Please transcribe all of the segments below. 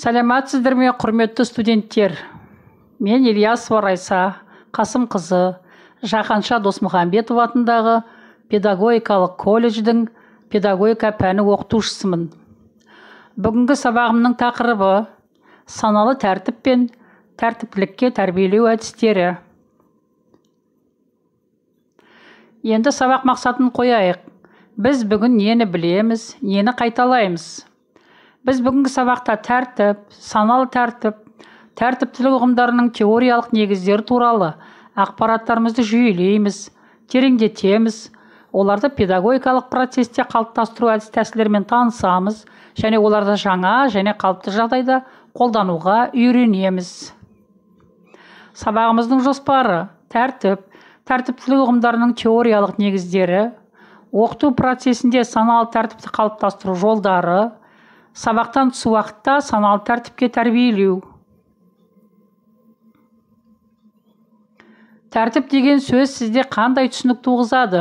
сәлеметсіздер ме құрметті студенттер мен ильясова райса қасымқызы жақанша досмұхамбетов атындағы педагогикалық колледждің педагогика пәні оқытушысымын бүгінгі сабағымның тақырыбы саналы тәртіп пен тәртіптілікке тәрбиелеу әдістері енді сабақ мақсатын қояйық біз бүгін нені білеміз нені қайталаймыз біз бүгінгі сабақта тәртіп саналы тәртіп тәртіптілік ұғымдарының теориялық негіздері туралы ақпараттарымызды жүйелейміз тереңдетеміз оларды педагогикалық процесте қалыптастыру әдіс тәсілдерімен танысамыз және оларды жаңа және қалыпты жағдайда қолдануға үйренеміз сабағымыздың жоспары тәртіп тәртіптілік ұғымдарының теориялық негіздері оқыту процесінде саналы тәртіпті қалыптастыру жолдары сабақтан тыс уақытта саналы тәртіпке тәрбиелеу тәртіп деген сөз сізде қандай түсінік туғызады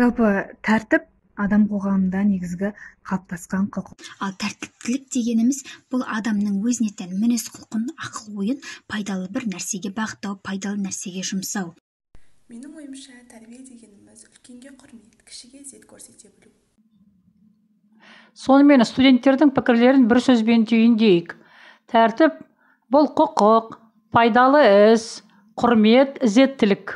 жалпы тәртіп адам қоғамында негізгі қалыптасқан құқық ал тәртіптілік дегеніміз бұл адамның өзіне тән мінез құлқын ақыл ойын пайдалы бір нәрсеге бағыттау пайдалы нәрсеге жұмсау менің ойымша тәрбие дегеніміз үлкенге құрмет кішіге ізет көрсете білу сонымен студенттердің пікірлерін бір сөзбен түйіндейік тәртіп бұл құқық пайдалы іс құрмет ізеттілік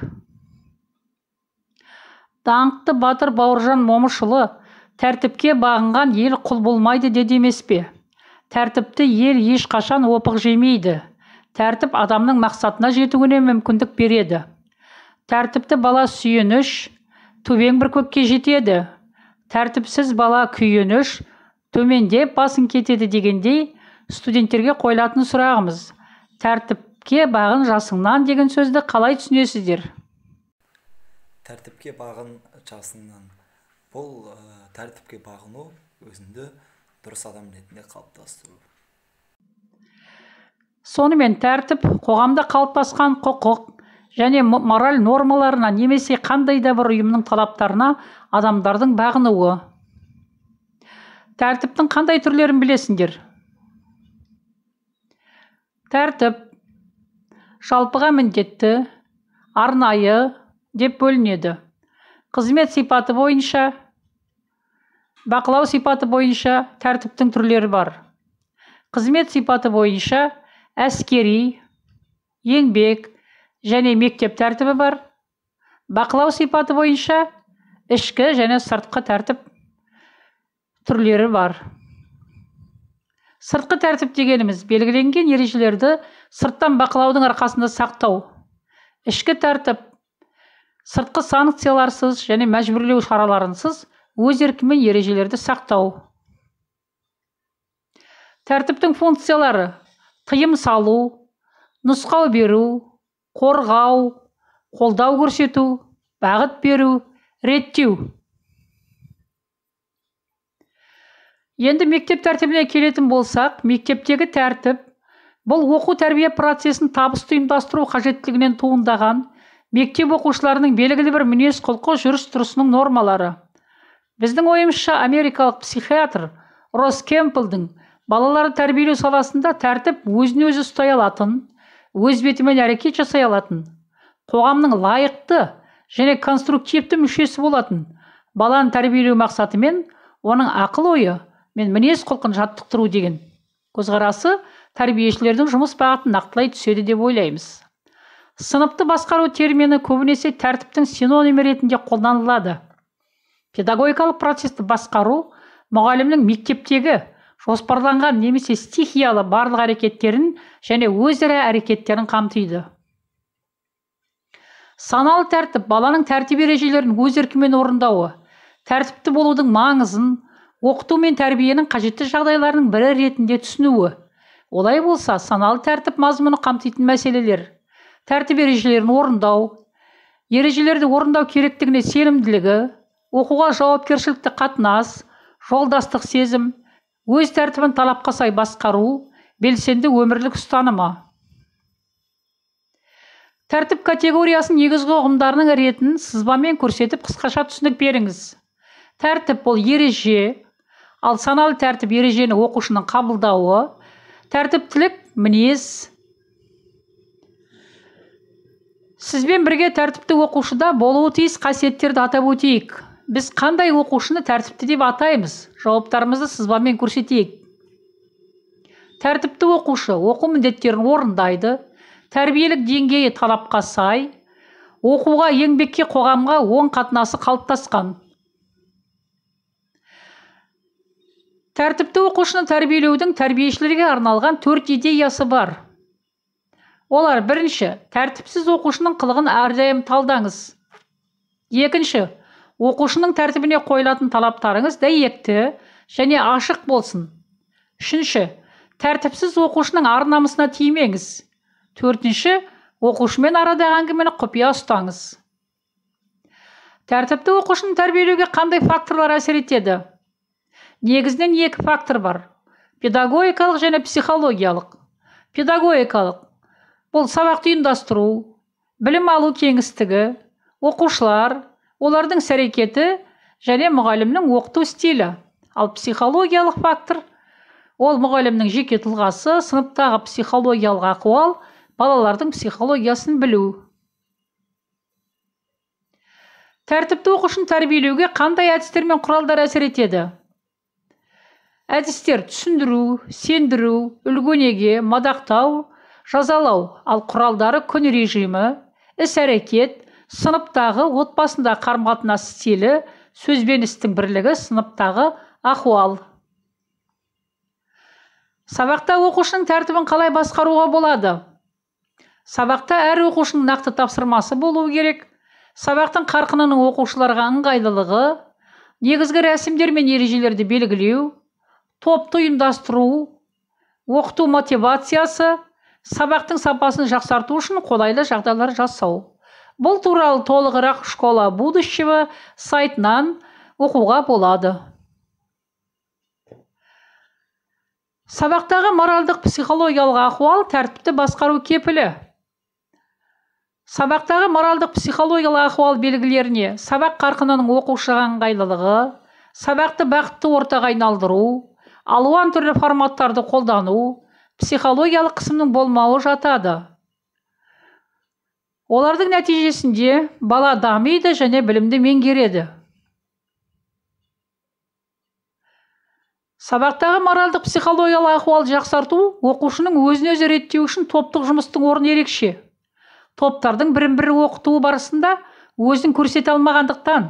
даңқты батыр бауыржан момышұлы тәртіпке бағынған ел құл болмайды деді емес пе тәртіпті ел ешқашан опық жемейді тәртіп адамның мақсатына жетуіне мүмкіндік береді тәртіпті бала сүйеніш төбең бір көкке жетеді тәртіпсіз бала күйініш төмендеп басын кетеді дегендей студенттерге қойлатын сұрағымыз тәртіпке бағын жасыңнан деген сөзді қалай түсінесіздер тәртіпке бағын жасыңнан бұл э, тәртіпке бағыну өзіңді дұрыс адам ретінде қалыптастыру сонымен тәртіп қоғамда қалыптасқан құқық және мораль нормаларына немесе қандай да бір ұйымның талаптарына адамдардың бағынуы тәртіптің қандай түрлерін білесіңдер тәртіп жалпыға міндетті арнайы деп бөлінеді қызмет сипаты бойынша бақылау сипаты бойынша тәртіптің түрлері бар қызмет сипаты бойынша әскери еңбек және мектеп тәртібі бар бақылау сипаты бойынша ішкі және сыртқы тәртіп түрлері бар сыртқы тәртіп дегеніміз белгіленген ережелерді сырттан бақылаудың арқасында сақтау ішкі тәртіп сыртқы санкцияларсыз және мәжбүрлеу шараларынсыз өз еркімен ережелерді сақтау тәртіптің функциялары тыйым салу нұсқау беру қорғау қолдау көрсету бағыт беру реттеу енді мектеп тәртібіне келетін болсақ мектептегі тәртіп бұл оқу тәрбие процесін табысты ұйымдастыру қажеттілігінен туындаған мектеп оқушыларының белгілі бір мінез құлқы жүріс тұрысының нормалары біздің ойымызша америкалық психиатр росс кемплдің балаларды тәрбиелеу саласында тәртіп өзін өзі ұстай алатын өз бетімен әрекет жасай алатын қоғамның лайықты және конструктивті мүшесі болатын баланы тәрбиелеу мақсатымен оның ақыл ойы мен мінез құлқын жаттықтыру деген көзқарасы тәрбиешілердің жұмыс бағытын нақтылай түседі деп ойлаймыз сыныпты басқару термині көбінесе тәртіптің синонимі ретінде қолданылады педагогикалық процесті басқару мұғалімнің мектептегі жоспарланған немесе стихиялы барлық әрекеттерін және өзара әрекеттерін қамтиды саналы тәртіп баланың тәртіп ережелерін өз еркімен орындауы тәртіпті болудың маңызын оқыту мен тәрбиенің қажетті жағдайларының бірі ретінде түсінуі олай болса саналы тәртіп мазмұны қамтитын мәселелер тәртіп ережелерін орындау ережелерді орындау керектігіне сенімділігі оқуға жауапкершілікті қатынас жолдастық сезім өз тәртібін талапқа сай басқару белсенді өмірлік ұстанымы тәртіп категориясын негізгі ұғымдарының ретін сызбамен көрсетіп қысқаша түсінік беріңіз тәртіп бұл ереже ал саналы тәртіп ережені оқушының қабылдауы тәртіптілік мінез сізбен бірге тәртіпті оқушыда болуы тиіс қасиеттерді атап өтейік біз қандай оқушыны тәртіпті деп атаймыз жауаптарымызды сызбамен көрсетейік тәртіпті оқушы оқу міндеттерін орындайды тәрбиелік деңгейі талапқа сай оқуға еңбекке қоғамға оң қатынасы қалыптасқан тәртіпті оқушыны тәрбиелеудің тәрбиешілерге арналған төрт идеясы бар олар бірінші тәртіпсіз оқушының қылығын әрдайым талдаңыз екінші оқушының тәртібіне қойылатын талаптарыңыз дәйекті және ашық болсын үшінші тәртіпсіз оқушының ар намысына тимеңіз төртінші оқушымен арадағы әңгімені құпия ұстаңыз тәртіпті оқушыны тәрбиелеуге қандай факторлар әсер етеді негізінен екі фактор бар педагогикалық және психологиялық педагогикалық бұл сабақты ұйымдастыру білім алу кеңістігі оқушылар олардың іс және мұғалімнің оқыту стилі ал психологиялық фактор ол мұғалімнің жеке тұлғасы сыныптағы психологиялық ахуал балалардың психологиясын білу тәртіпті оқушыны тәрбиелеуге қандай әдістер мен құралдар әсер етеді әдістер түсіндіру сендіру үлгінеге, мадақтау жазалау ал құралдары күн режимі іс әрекет сыныптағы отбасында қарым қатынас стилі сөзбен істің бірлігі сыныптағы ахуал сабақта оқушының тәртібін қалай басқаруға болады сабақта әр оқушының нақты тапсырмасы болуы керек сабақтың қарқынының оқушыларға ыңғайлылығы негізгі рәсімдер мен ережелерді белгілеу топты ұйымдастыру оқыту мотивациясы сабақтың сапасын жақсарту үшін қолайлы жағдайлар жасау бұл туралы толығырақ школа будущего сайтынан оқуға болады сабақтағы моральдық психологиялық ахуал тәртіпті басқару кепілі сабақтағы моральдық психологиялық ахуал белгілеріне сабақ қарқынының оқушыға ыңғайлылығы сабақты бақытты ортаға айналдыру алуан түрлі форматтарды қолдану психологиялық қысымның болмауы жатады олардың нәтижесінде бала дамиды және білімді меңгереді сабақтағы моральдық психологиялық ахуалды жақсарту оқушының өзін өзі реттеу үшін топтық жұмыстың орны ерекше топтардың бірін бірі оқытуы барысында өзін көрсете алмағандықтан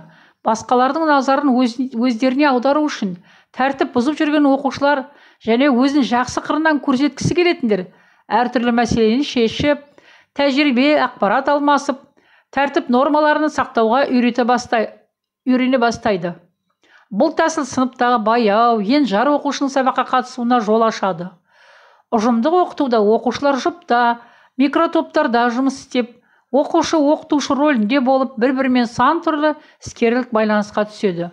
басқалардың назарын өз, өздеріне аудару үшін тәртіп бұзып жүрген оқушылар және өзін жақсы қырынан көрсеткісі келетіндер әртүрлі мәселені шешіп тәжірибе ақпарат алмасып тәртіп нормаларын сақтауға үйрете бастай, үйрене бастайды бұл тәсіл сыныптағы баяу енжар оқушының сабаққа қатысуына жол ашады ұжымдық оқытуда оқушылар жұпта микротоптарда жұмыс істеп оқушы оқытушы рөлінде болып бір бірімен сан түрлі іскерлік байланысқа түседі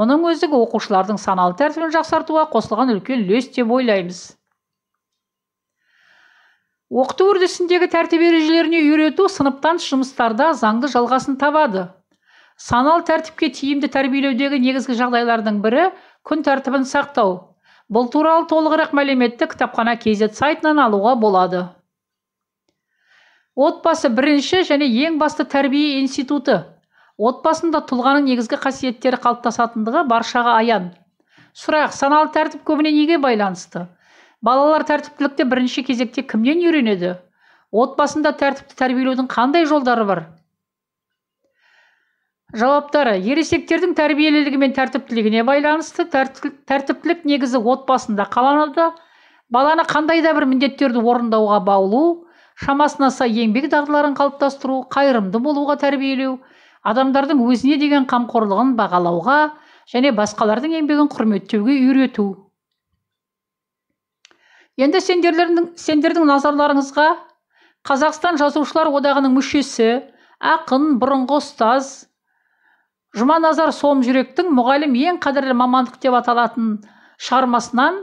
мұның өзі оқушылардың саналы тәртібін жақсартуға қосылған үлкен үлес деп ойлаймыз оқыту үрдісіндегі тәртіп ережелеріне үйрету сыныптан жұмыстарда заңды жалғасын табады саналы тәртіпке тиімді тәрбиелеудегі негізгі жағдайлардың бірі күн тәртібін сақтау бұл туралы толығырақ мәліметті кітапхана kz сайтынан алуға болады отбасы бірінші және ең басты тәрбие институты отбасында тұлғаның негізгі қасиеттері қалыптасатындығы баршаға аян сұрақ саналы тәртіп көбіне неге байланысты балалар тәртіптілікті бірінші кезекте кімнен үйренеді отбасында тәртіпті тәрбиелеудің қандай жолдары бар жауаптары ересектердің тәрбиелілігі мен тәртіптілігіне байланысты тәртіптілік негізі отбасында қаланады баланы қандай да бір міндеттерді орындауға баулу шамасына сай еңбек дағдыларын қалыптастыру қайырымды болуға тәрбиелеу адамдардың өзіне деген қамқорлығын бағалауға және басқалардың еңбегін құрметтеуге үйрету енді сендердің сендердің назарларыңызға қазақстан жазушылар одағының мүшесі ақын бұрынғы ұстаз жұманазар жүректің мұғалім ең қадірлі мамандық деп аталатын шығармасынан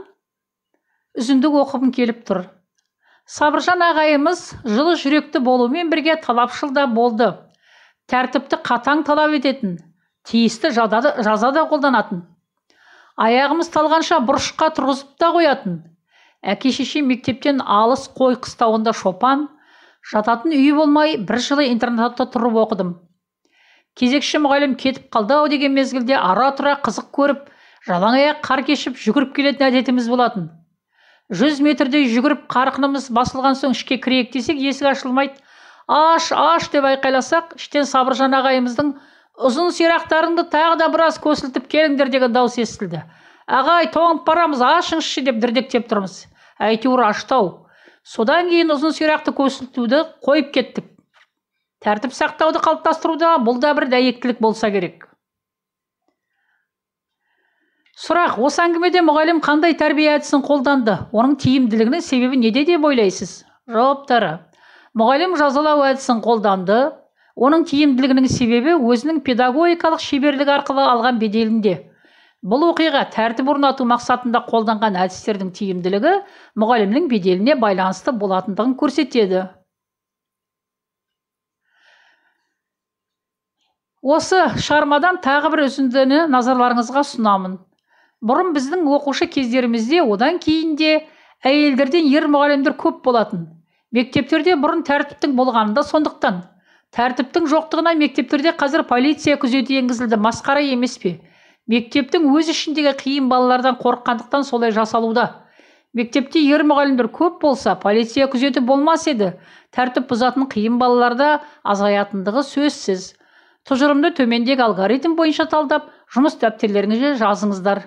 үзінді оқығым келіп тұр сабыржан ағайымыз жылы жүректі болумен бірге талапшыл да болды тәртіпті қатаң талап ететін тиісті жаза да қолданатын аяғымыз талғанша бұрышқа тұрғызып та қоятын әке шеше мектептен алыс қой қыстауында шопан жататын үйі болмай бір жылы интернатта тұрып оқыдым кезекші мұғалім кетіп қалды ау деген мезгілде ара тұра қызық көріп жалаң аяқ қар кешіп жүгіріп келетін әдетіміз болатын жүз метрдей жүгіріп қарқынымыз басылған соң ішке кірейік десек есік ашылмайды аш аш деп айқайласақ іштен сабыржан ағайымыздың ұзын сирақтарыңды тағы да біраз көсілтіп келіңдер деген дауыс естілді ағай тоңып барамыз ашыңызшы деп дірдектеп тұрмыз әйтеуір аштау содан кейін ұзын сирақты көсілтуді қойып кеттік тәртіп сақтауды қалыптастыруда бұл да бір дәйектілік болса керек сұрақ осы әңгімеде мұғалім қандай тәрбие әдісін қолданды оның тиімділігінің себебі неде деп ойлайсыз жауаптары мұғалім жазалау әдісін қолданды оның тиімділігінің себебі өзінің педагогикалық шеберлігі арқылы алған беделінде бұл оқиға тәртіп орнату мақсатында қолданған әдістердің тиімділігі мұғалімнің беделіне байланысты болатындығын көрсетеді осы шығармадан тағы бір үзіндіні назарларыңызға ұсынамын бұрын біздің оқушы кездерімізде одан кейін де әйелдерден ер мұғалімдер көп болатын мектептерде бұрын тәртіптің болғаны да сондықтан тәртіптің жоқтығына мектептерде қазір полиция күзеті енгізілді масқара емес пе мектептің өз ішіндегі қиын балалардан қорыққандықтан солай жасалуда мектепте ер мұғалімдер көп болса полиция күзеті болмас еді тәртіп бұзатын қиын балаларда да азаятындығы сөзсіз тұжырымды төмендегі алгоритм бойынша талдап жұмыс дәптерлеріңізге жазыңыздар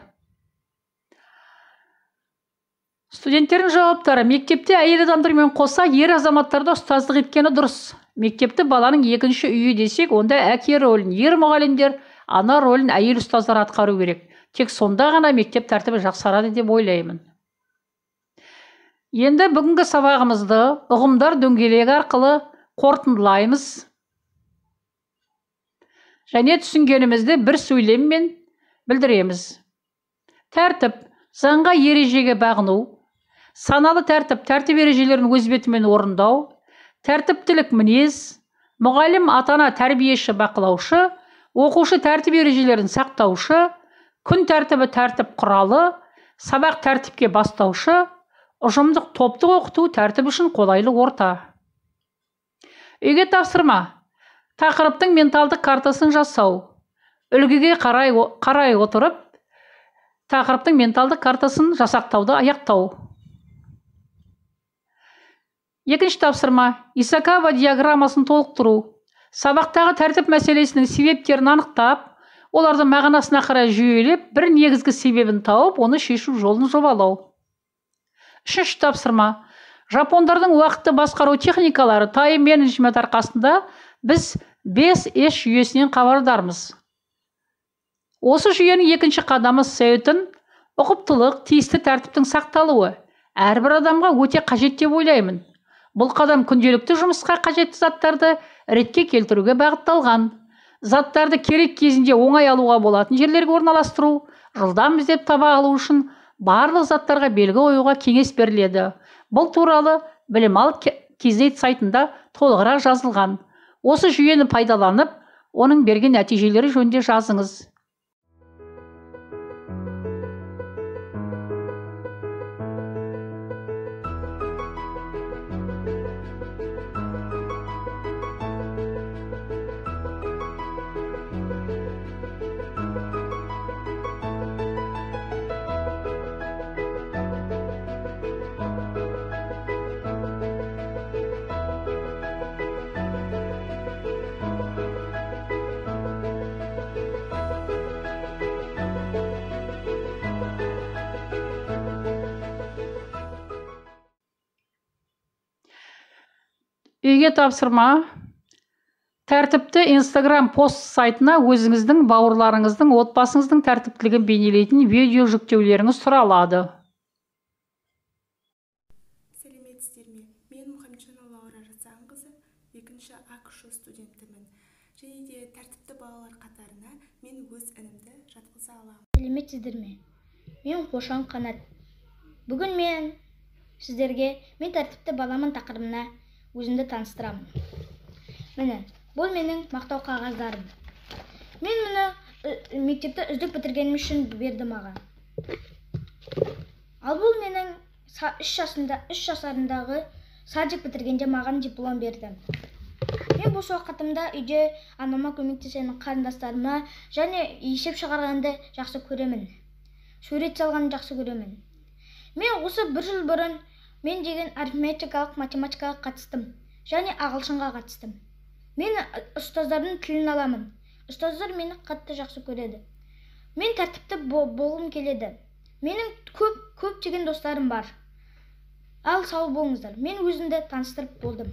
студенттердің жауаптары мектепте әйел адамдармен қоса ер азаматтар да ұстаздық еткені дұрыс мектепті баланың екінші үйі десек онда әке рөлін ер мұғалімдер ана рөлін әйел ұстаздар атқару керек тек сонда ғана мектеп тәртібі жақсарады деп ойлаймын енді бүгінгі сабағымызды ұғымдар дөңгелегі арқылы қорытындылаймыз және түсінгенімізді бір сөйлеммен білдіреміз тәртіп заңға ережеге бағыну саналы тәртіп тәртіп ережелерін өз бетімен орындау тәртіптілік мінез мұғалім ата ана тәрбиеші бақылаушы оқушы тәртіп ережелерін сақтаушы күн тәртібі тәртіп құралы сабақ тәртіпке бастаушы ұжымдық топтық оқыту тәртіп үшін қолайлы орта үйге тапсырма тақырыптың менталдық картасын жасау үлгіге қарай, қарай отырып тақырыптың менталдық картасын жасақтауды аяқтау екінші тапсырма исакава диаграммасын толықтыру сабақтағы тәртіп мәселесінің себептерін анықтап оларды мағынасына қарай жүйелеп бір негізгі себебін тауып оны шешу жолын жобалау үшінші тапсырма жапондардың уақытты басқару техникалары тайм менеджмент арқасында біз бес еш жүйесінен хабардармыз осы жүйенің екінші қадамы сәютін ұқыптылық тиісті тәртіптің сақталуы әрбір адамға өте қажет деп ойлаймын бұл қадам күнделікті жұмысқа қажетті заттарды ретке келтіруге бағытталған заттарды керек кезінде оңай алуға болатын жерлерге орналастыру жылдам іздеп таба алу үшін барлық заттарға белгі қоюға кеңес беріледі бұл туралы білім алып сайтында толығырақ жазылған осы жүйені пайдаланып оның берген нәтижелері жөнінде жазыңыз үйге тапсырма тәртіпті инстаграм пост сайтына өзіңіздің бауырларыңыздың отбасыңыздың тәртіптілігін бейнелейтін видео жүктеулеріңіз сұралады сәлеметсіздер ме мен мұхамеджанова лаура жасанқызы екінші акшу студентімін және де тәртіпті балалар қатарына мен өз інімді жатқыза аламын сәлеметсіздер ме мен қошан қанат бүгін мен сіздерге мен тәртіпті баламын тақырыбына өзімді таныстырамын міне бұл менің мақтау қағаздарым мен мұны мектепті үздік бітіргенім үшін берді маған ал бұл менің үш жасымда үш жасарымдағы садик бітіргенде маған диплом берді мен бос уақытымда үйде анама көмектесемін қарындастарыма және есеп шығарғанды жақсы көремін сурет салғанды жақсы көремін мен осы бір жыл бұрын мен деген арифметикалық математикаға қатыстым және ағылшынға қатыстым мен ұстаздардың тілін аламын ұстаздар мені қатты жақсы көреді мен тәртіпті болғым келеді менің көп көптеген достарым бар ал сау болыңыздар мен өзімді таныстырып болдым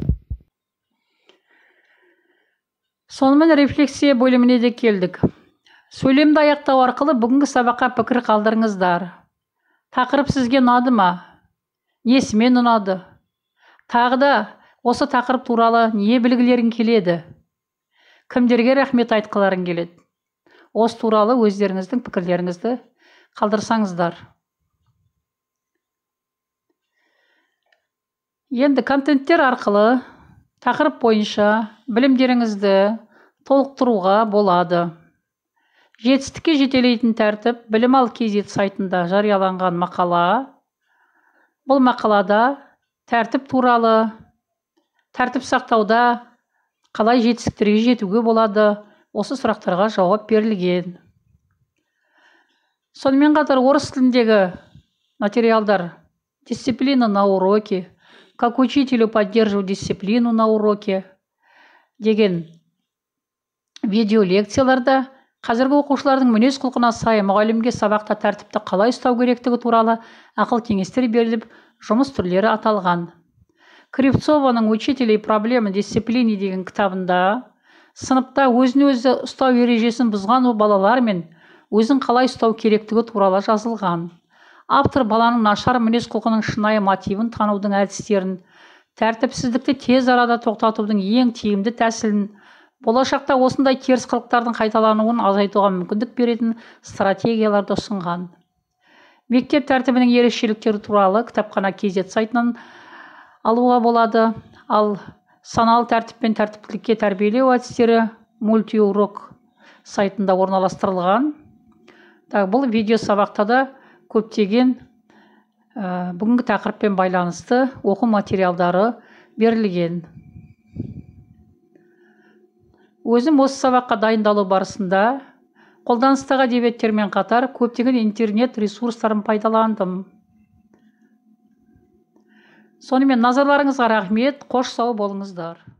сонымен рефлексия бөліміне де келдік сөйлемді аяқтау арқылы бүгінгі сабаққа пікір қалдырыңыздар тақырып сізге ұнады ма несімен ұнады тағы да осы тақырып туралы не білгілерің келеді кімдерге рахмет айтқыларың келеді осы туралы өздеріңіздің пікірлеріңізді қалдырсаңыздар енді контенттер арқылы тақырып бойынша білімдеріңізді толықтыруға болады жетістікке жетелейтін тәртіп білім ал кз сайтында жарияланған мақала бұл мақалада тәртіп туралы тәртіп сақтауда қалай жетістіктерге жетуге болады осы сұрақтарға жауап берілген сонымен қатар орыс тіліндегі материалдар дисциплина на уроке как учителю поддерживать дисциплину на уроке деген видеолекцияларда қазіргі оқушылардың мінез құлқына сай мұғалімге сабақта тәртіпті қалай ұстау керектігі туралы ақыл кеңестер беріліп жұмыс түрлері аталған кривцованың учителей проблемы дисциплине деген кітабында сыныпта өзін өзі ұстау ережесін бұзған балалар мен өзін қалай ұстау керектігі туралы жазылған автор баланың нашар мінез құлқының шынайы мотивін танудың әдістерін тәртіпсіздікті тез арада тоқтатудың ең тиімді тәсілін болашақта осындай теріс қылықтардың қайталануын азайтуға мүмкіндік беретін стратегияларды ұсынған мектеп тәртібінің ерекшеліктері туралы кітапхана kz сайтынан алуға болады ал саналы тәртіп пен тәртіптілікке тәрбиелеу әдістері мультиурок сайтында орналастырылған так, бұл видео сабақта да көптеген ә, бүгінгі тақырыппен байланысты оқу материалдары берілген өзім осы сабаққа дайындалу барысында қолданыстағы әдебиеттермен қатар көптеген интернет ресурстарын пайдаландым сонымен назарларыңызға рахмет қош сау болыңыздар